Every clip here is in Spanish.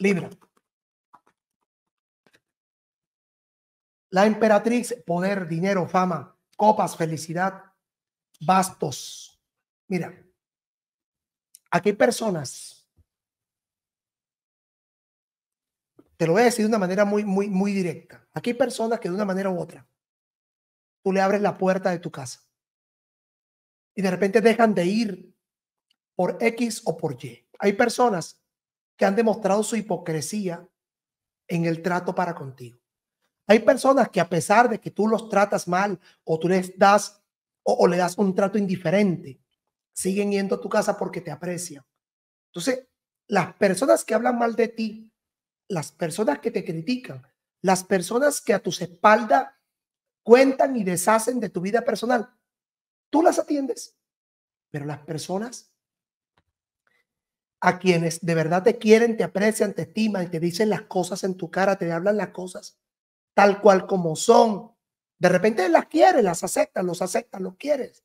Libra. La emperatriz, poder, dinero, fama, copas, felicidad, bastos. Mira, aquí hay personas, te lo voy a decir de una manera muy, muy, muy directa. Aquí hay personas que de una manera u otra, tú le abres la puerta de tu casa y de repente dejan de ir por X o por Y. Hay personas que han demostrado su hipocresía en el trato para contigo. Hay personas que a pesar de que tú los tratas mal o tú les das o, le das un trato indiferente, siguen yendo a tu casa porque te aprecian. Entonces, las personas que hablan mal de ti, las personas que te critican, las personas que a tus espaldas cuentan y deshacen de tu vida personal, tú las atiendes, pero las personas a quienes de verdad te quieren, te aprecian, te estiman y te dicen las cosas en tu cara, te hablan las cosas tal cual como son. De repente las quieres, las aceptas, los aceptas, los quieres,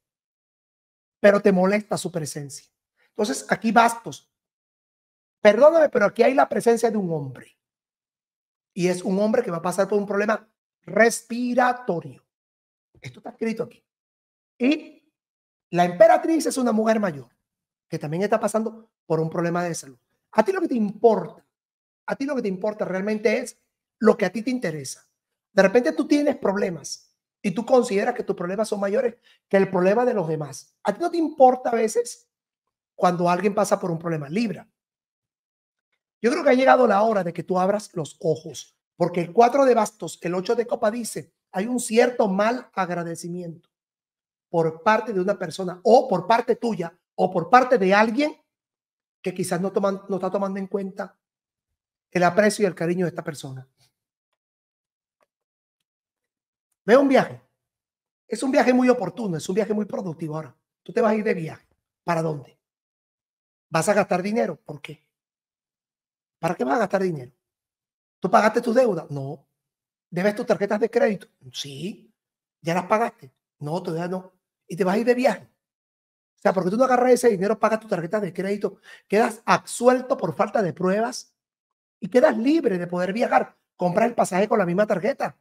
pero te molesta su presencia. Entonces aquí bastos. Perdóname, pero aquí hay la presencia de un hombre. Y es un hombre que va a pasar por un problema respiratorio. Esto está escrito aquí. Y la emperatriz es una mujer mayor que también está pasando por un problema de salud. A ti lo que te importa, a ti lo que te importa realmente es lo que a ti te interesa. De repente tú tienes problemas y tú consideras que tus problemas son mayores que el problema de los demás. A ti no te importa a veces cuando alguien pasa por un problema. Libra. Yo creo que ha llegado la hora de que tú abras los ojos, porque el 4 de bastos, el 8 de copa dice, hay un cierto mal agradecimiento por parte de una persona o por parte tuya o por parte de alguien que quizás no, no está tomando en cuenta el aprecio y el cariño de esta persona. ve un viaje. Es un viaje muy oportuno, es un viaje muy productivo ahora. Tú te vas a ir de viaje. ¿Para dónde? ¿Vas a gastar dinero? ¿Por qué? ¿Para qué vas a gastar dinero? ¿Tú pagaste tus deudas? No. ¿Debes tus tarjetas de crédito? Sí. ¿Ya las pagaste? No, todavía no. Y te vas a ir de viaje sea, porque tú no agarras ese dinero, pagas tu tarjeta de crédito, quedas absuelto por falta de pruebas y quedas libre de poder viajar, comprar el pasaje con la misma tarjeta.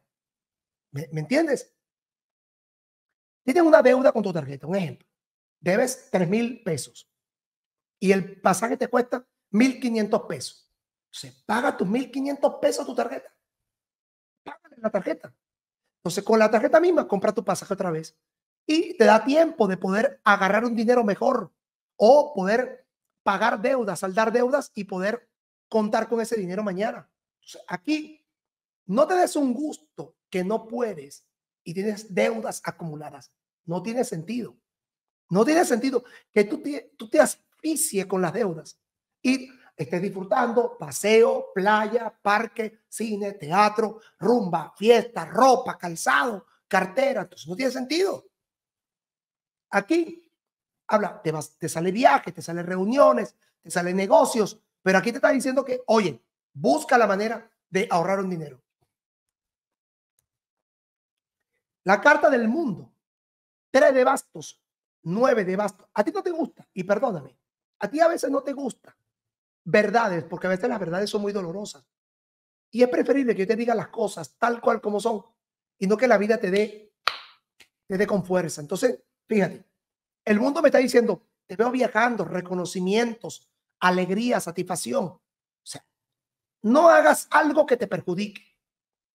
¿Me, entiendes? Tienes una deuda con tu tarjeta, un ejemplo. Debes 3 mil pesos y el pasaje te cuesta 1.500 pesos. Entonces, paga tus 1.500 pesos a tu tarjeta. Págale la tarjeta. Entonces, con la tarjeta misma, compra tu pasaje otra vez y te da tiempo de poder agarrar un dinero mejor o poder pagar deudas, saldar deudas y poder contar con ese dinero mañana. aquí no te des un gusto que no puedes y tienes deudas acumuladas. No tiene sentido. No tiene sentido que tú te, tú con las deudas y estés disfrutando paseo, playa, parque, cine, teatro, rumba, fiesta, ropa, calzado, cartera. Entonces, no tiene sentido. Aquí habla, te, vas, te sale viajes te sale reuniones, te sale negocios, pero aquí te está diciendo que, oye, busca la manera de ahorrar un dinero. La carta del mundo, tres de bastos, nueve de bastos. A ti no te gusta, y perdóname, a ti a veces no te gusta verdades, porque a veces las verdades son muy dolorosas. Y es preferible que yo te diga las cosas tal cual como son y no que la vida te dé, te dé con fuerza. Entonces, Fíjate, el mundo me está diciendo, te veo viajando, reconocimientos, alegría, satisfacción. O sea, no hagas algo que te perjudique.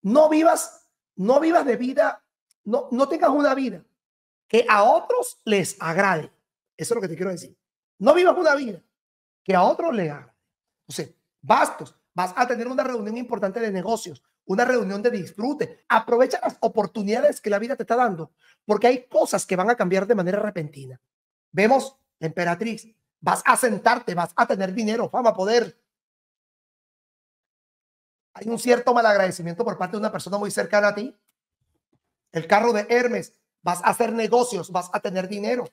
No vivas, no vivas de vida, no, no tengas una vida que a otros les agrade. Eso es lo que te quiero decir. No vivas una vida que a otros les agrade. O sea, bastos, vas a tener una reunión importante de negocios, una reunión de disfrute. Aprovecha las oportunidades que la vida te está dando, porque hay cosas que van a cambiar de manera repentina. Vemos, emperatriz, vas a sentarte, vas a tener dinero, fama, poder. Hay un cierto malagradecimiento por parte de una persona muy cercana a ti. El carro de Hermes, vas a hacer negocios, vas a tener dinero.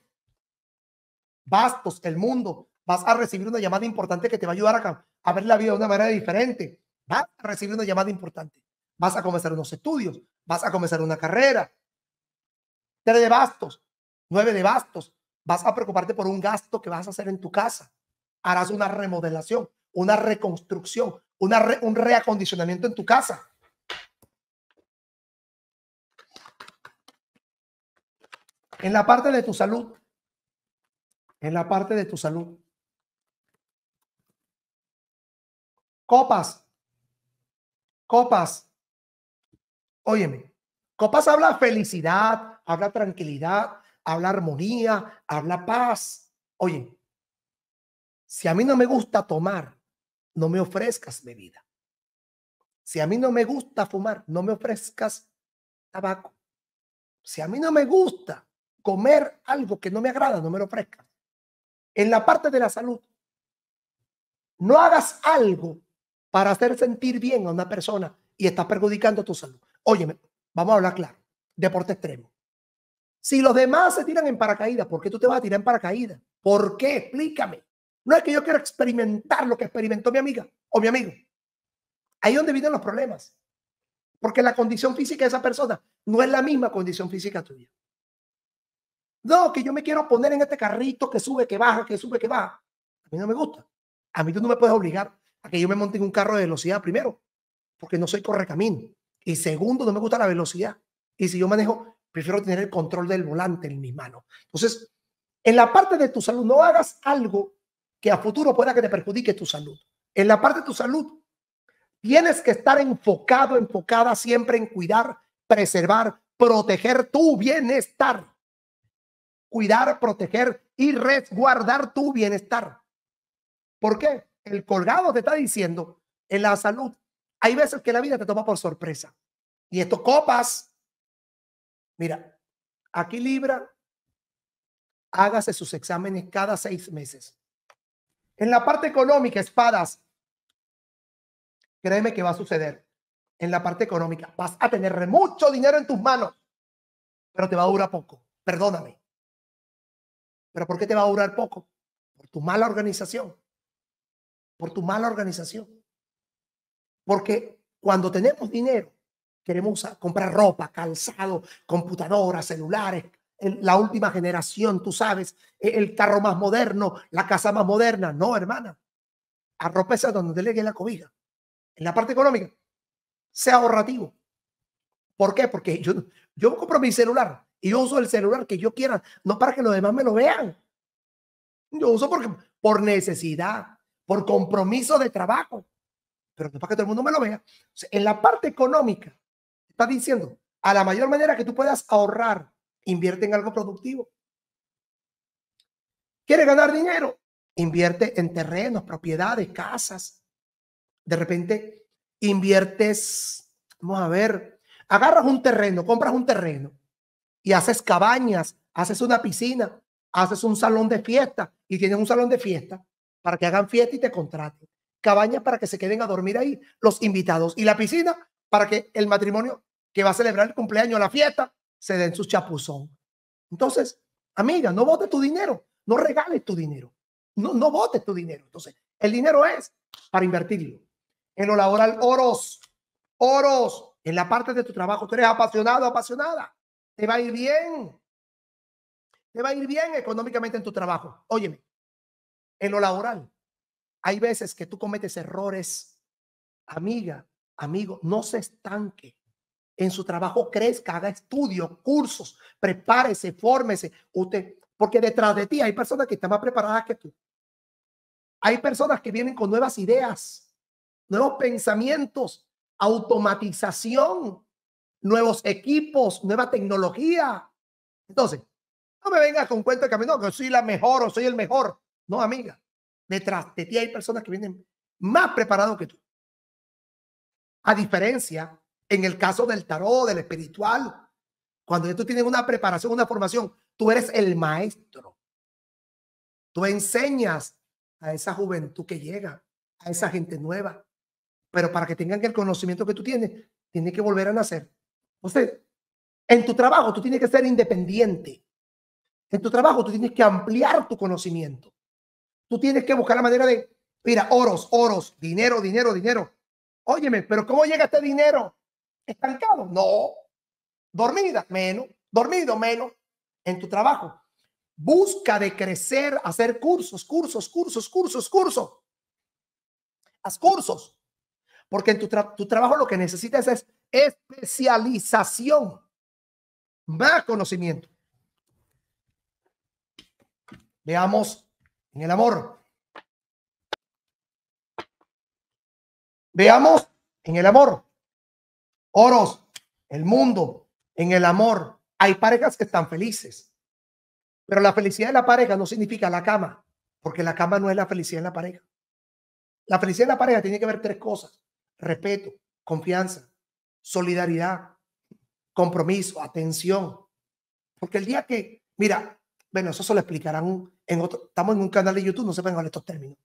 Bastos, el mundo, vas a recibir una llamada importante que te va a ayudar a, a ver la vida de una manera diferente. Vas a recibir una llamada importante vas a comenzar unos estudios, vas a comenzar una carrera. Tres de bastos, nueve de bastos. Vas a preocuparte por un gasto que vas a hacer en tu casa. Harás una remodelación, una reconstrucción, un reacondicionamiento en tu casa. En la parte de tu salud, en la parte de tu salud. Copas, copas, Óyeme, copas habla felicidad, habla tranquilidad, habla armonía, habla paz. Oye, si a mí no me gusta tomar, no me ofrezcas bebida. Si a mí no me gusta fumar, no me ofrezcas tabaco. Si a mí no me gusta comer algo que no me agrada, no me lo ofrezcas. En la parte de la salud, no hagas algo para hacer sentir bien a una persona y estás perjudicando tu salud. Óyeme, vamos a hablar claro. Deporte extremo. Si los demás se tiran en paracaídas, ¿por qué tú te vas a tirar en paracaídas? ¿Por qué? Explícame. No es que yo quiero experimentar lo que experimentó mi amiga o mi amigo. Ahí es donde vienen los problemas. Porque la condición física de esa persona no es la misma condición física tuya. No, que yo me quiero poner en este carrito que sube, que baja, que sube, que baja. A mí no me gusta. A mí tú no me puedes obligar a que yo me monte en un carro de velocidad primero, porque no soy correcamino. Y segundo, no me gusta la velocidad. Y si yo manejo, prefiero tener el control del volante en mi mano. Entonces, en la parte de tu salud, no hagas algo que a futuro pueda que te perjudique tu salud. En la parte de tu salud, tienes que estar enfocado, enfocada siempre en cuidar, preservar, proteger tu bienestar. Cuidar, proteger y resguardar tu bienestar. ¿Por qué? El colgado te está diciendo, en la salud hay veces que la vida te toma por sorpresa. Y esto copas, mira, aquí Libra, hágase sus exámenes cada seis meses. En la parte económica, espadas, créeme que va a suceder. En la parte económica, vas a tener mucho dinero en tus manos, pero te va a durar poco. Perdóname. ¿Pero por qué te va a durar poco? Por tu mala organización. Por tu mala organización. Porque cuando tenemos dinero, queremos comprar ropa, calzado, computadoras, celulares, la última generación, tú sabes, e, el carro más moderno, la casa más moderna. No, hermana. Arropesa donde le llegue la cobija. En la parte económica. Sea ahorrativo. ¿Por qué? Porque yo, yo compro mi celular y yo uso el celular que yo quiera, no para que los demás me lo vean. Yo uso porque, por necesidad, por compromiso de trabajo pero no para que todo el mundo me lo vea. en la parte económica, está diciendo, a la mayor manera que tú puedas ahorrar, invierte en algo productivo. ¿Quieres ganar dinero? Invierte en terrenos, propiedades, casas. De repente inviertes, vamos a ver, agarras un terreno, compras un terreno y haces cabañas, haces una piscina, haces un salón de fiesta y tienes un salón de fiesta para que hagan fiesta y te contraten cabaña para que se queden a dormir ahí los invitados y la piscina para que el matrimonio que va a celebrar el cumpleaños, la fiesta, se den su chapuzón. Entonces, amiga, no votes tu dinero, no regales tu dinero, no, no votes tu dinero. Entonces, el dinero es para invertirlo. En lo laboral, oros, oros, en la parte de tu trabajo, tú eres apasionado, apasionada, te va a ir bien, te va a ir bien económicamente en tu trabajo. Óyeme, en lo laboral, hay veces que tú cometes errores. Amiga, amigo, no se estanque. En su trabajo crezca, haga estudios, cursos, prepárese, fórmese. Usted, porque detrás de ti hay personas que están más preparadas que tú. Hay personas que vienen con nuevas ideas, nuevos pensamientos, automatización, nuevos equipos, nueva tecnología. Entonces, no me vengas con cuenta de camino. que soy la mejor o soy el mejor. No, amiga. Detrás de ti hay personas que vienen más preparados que tú. A diferencia, en el caso del tarot, del espiritual, cuando tú tienes una preparación, una formación, tú eres el maestro. Tú enseñas a esa juventud que llega, a esa gente nueva. Pero para que tengan el conocimiento que tú tienes, tiene que volver a nacer. sea, en tu trabajo tú tienes que ser independiente. En tu trabajo tú tienes que ampliar tu conocimiento. Tú tienes que buscar la manera de, mira, oros, oros, dinero, dinero, dinero. Óyeme, pero ¿cómo llega este dinero? ¿Estancado? No. Dormida, menos. Dormido, menos. En tu trabajo. Busca de crecer, hacer cursos, cursos, cursos, cursos, cursos. Haz cursos. Porque en tu, tu trabajo lo que necesitas es especialización, más conocimiento. Veamos en el amor. Veamos en el amor. Oros, el mundo, en el amor. Hay parejas que están felices, pero la felicidad de la pareja no significa la cama, porque la cama no es la felicidad en la pareja. La felicidad de la pareja tiene que ver tres cosas. Respeto, confianza, solidaridad, compromiso, atención. Porque el día que, mira, bueno, eso se lo explicarán otro, estamos en un canal de YouTube, no se a estos términos.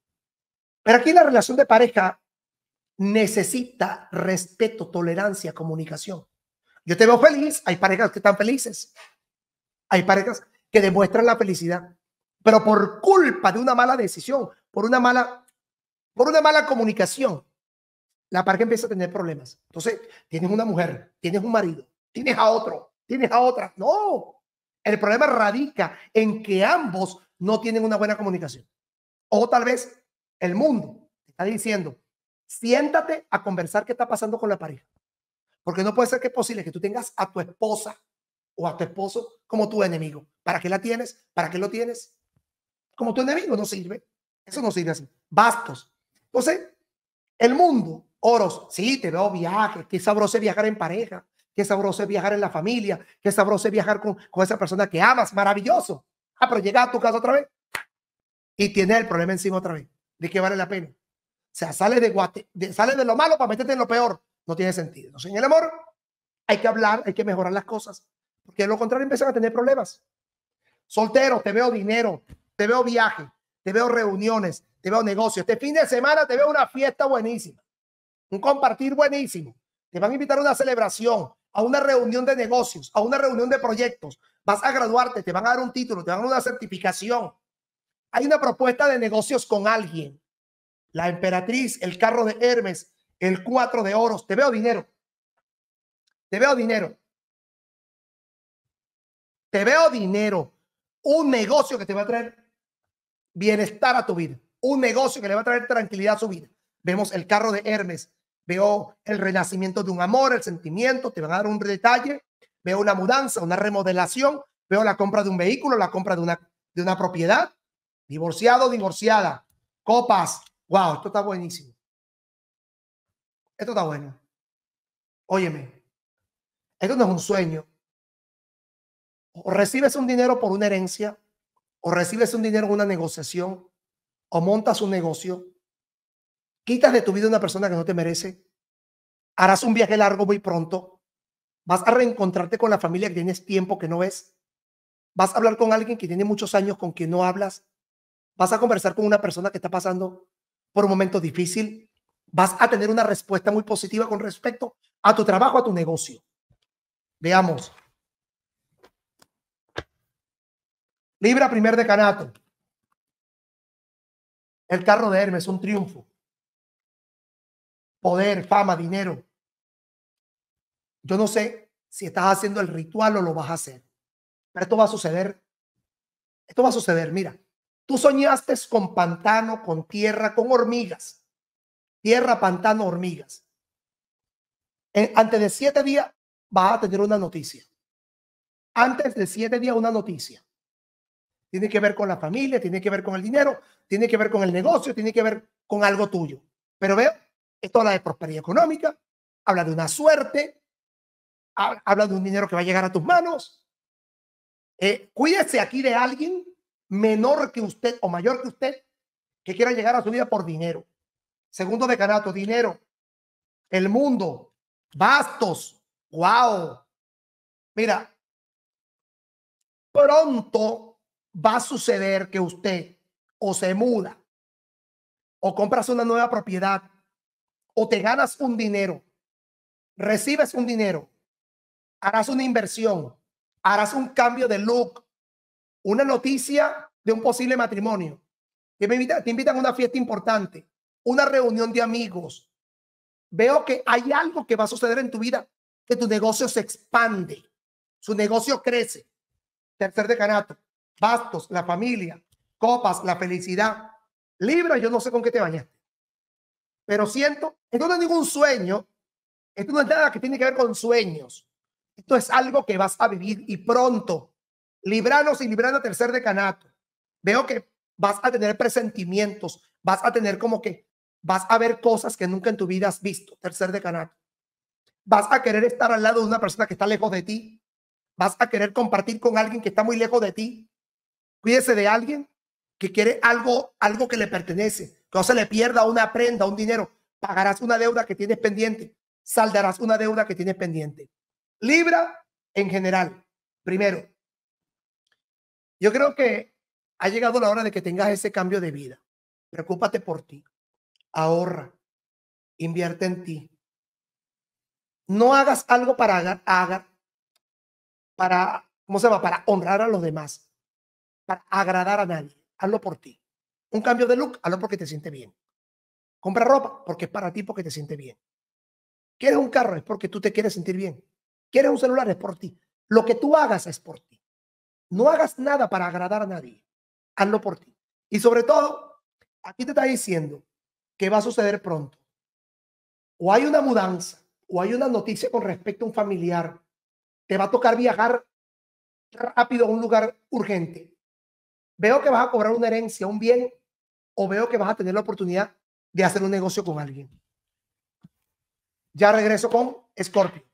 Pero aquí la relación de pareja necesita respeto, tolerancia, comunicación. Yo te veo feliz, hay parejas que están felices, hay parejas que demuestran la felicidad, pero por culpa de una mala decisión, por una mala, por una mala comunicación, la pareja empieza a tener problemas. Entonces, tienes una mujer, tienes un marido, tienes a otro, tienes a otra. No, el problema radica en que ambos no tienen una buena comunicación. O tal vez el mundo está diciendo, siéntate a conversar qué está pasando con la pareja. Porque no puede ser que es posible que tú tengas a tu esposa o a tu esposo como tu enemigo. ¿Para qué la tienes? ¿Para qué lo tienes? Como tu enemigo no sirve. Eso no sirve así. Bastos. Entonces, el mundo, oros, sí, te veo viajes, qué sabroso es viajar en pareja, qué sabroso es viajar en la familia, qué sabroso es viajar con, con esa persona que amas, maravilloso. Ah, pero llega a tu casa otra vez y tiene el problema encima otra vez. ¿De qué vale la pena? O sea, sales de, guate, de, de lo malo para meterte en lo peor. No tiene sentido. Entonces, en el amor hay que hablar, hay que mejorar las cosas. Porque de lo contrario empiezan a tener problemas. Soltero, te veo dinero, te veo viaje, te veo reuniones, te veo negocios. Este fin de semana te veo una fiesta buenísima, un compartir buenísimo. Te van a invitar a una celebración, a una reunión de negocios, a una reunión de proyectos, vas a graduarte, te van a dar un título, te van a dar una certificación. Hay una propuesta de negocios con alguien. La emperatriz, el carro de Hermes, el cuatro de oros. Te veo dinero. Te veo dinero. Te veo dinero. Un negocio que te va a traer bienestar a tu vida. Un negocio que le va a traer tranquilidad a su vida. Vemos el carro de Hermes, veo el renacimiento de un amor, el sentimiento, te van a dar un detalle, veo una mudanza, una remodelación, veo la compra de un vehículo, la compra de una, de una propiedad, divorciado, divorciada, copas, wow, esto está buenísimo. Esto está bueno. Óyeme, esto no es un sueño. O recibes un dinero por una herencia, o recibes un dinero en una negociación, o montas un negocio, quitas de tu vida a una persona que no te merece, harás un viaje largo muy pronto, vas a reencontrarte con la familia que tienes tiempo que no ves, vas a hablar con alguien que tiene muchos años con quien no hablas, vas a conversar con una persona que está pasando por un momento difícil, vas a tener una respuesta muy positiva con respecto a tu trabajo, a tu negocio. Veamos. Libra primer decanato. El carro de Hermes, un triunfo poder, fama, dinero. Yo no sé si estás haciendo el ritual o lo vas a hacer, pero esto va a suceder. Esto va a suceder, mira. Tú soñaste con pantano, con tierra, con hormigas. Tierra, pantano, hormigas. antes de siete días vas a tener una noticia. Antes de siete días una noticia. Tiene que ver con la familia, tiene que ver con el dinero, tiene que ver con el negocio, tiene que ver con algo tuyo. Pero veo esto habla de prosperidad económica, habla de una suerte, habla de un dinero que va a llegar a tus manos. Eh, cuídese aquí de alguien menor que usted o mayor que usted que quiera llegar a su vida por dinero. Segundo decanato, dinero, el mundo, bastos, wow. Mira, pronto va a suceder que usted o se muda o compras una nueva propiedad o te ganas un dinero, recibes un dinero, harás una inversión, harás un cambio de look, una noticia de un posible matrimonio, te invitan a una fiesta importante, una reunión de amigos. Veo que hay algo que va a suceder en tu vida, que tu negocio se expande, su negocio crece. Tercer decanato, bastos, la familia, copas, la felicidad. libros, yo no sé con qué te bañaste. Pero siento, esto no es ningún sueño, esto no es nada que tiene que ver con sueños. Esto es algo que vas a vivir y pronto. Libranos y librando tercer decanato. Veo que vas a tener presentimientos, vas a tener como que vas a ver cosas que nunca en tu vida has visto. Tercer decanato. Vas a querer estar al lado de una persona que está lejos de ti. Vas a querer compartir con alguien que está muy lejos de ti. Cuídese de alguien que quiere algo, algo que le pertenece no se le pierda una prenda, un dinero. Pagarás una deuda que tienes pendiente, saldarás una deuda que tienes pendiente. Libra en general, primero. Yo creo que ha llegado la hora de que tengas ese cambio de vida. Preocúpate por ti. Ahorra. Invierte en ti. No hagas algo para para ¿cómo se Para honrar a los demás, para agradar a nadie. Hazlo por ti. Un cambio de look, hazlo porque te siente bien. Compra ropa porque es para ti, porque te siente bien. Quieres un carro, es porque tú te quieres sentir bien. Quieres un celular, es por ti. Lo que tú hagas es por ti. No hagas nada para agradar a nadie. Hazlo por ti. Y sobre todo, aquí te está diciendo que va a suceder pronto. O hay una mudanza, o hay una noticia con respecto a un familiar. Te va a tocar viajar rápido a un lugar urgente. Veo que vas a cobrar una herencia, un bien o veo que vas a tener la oportunidad de hacer un negocio con alguien. Ya regreso con Scorpio.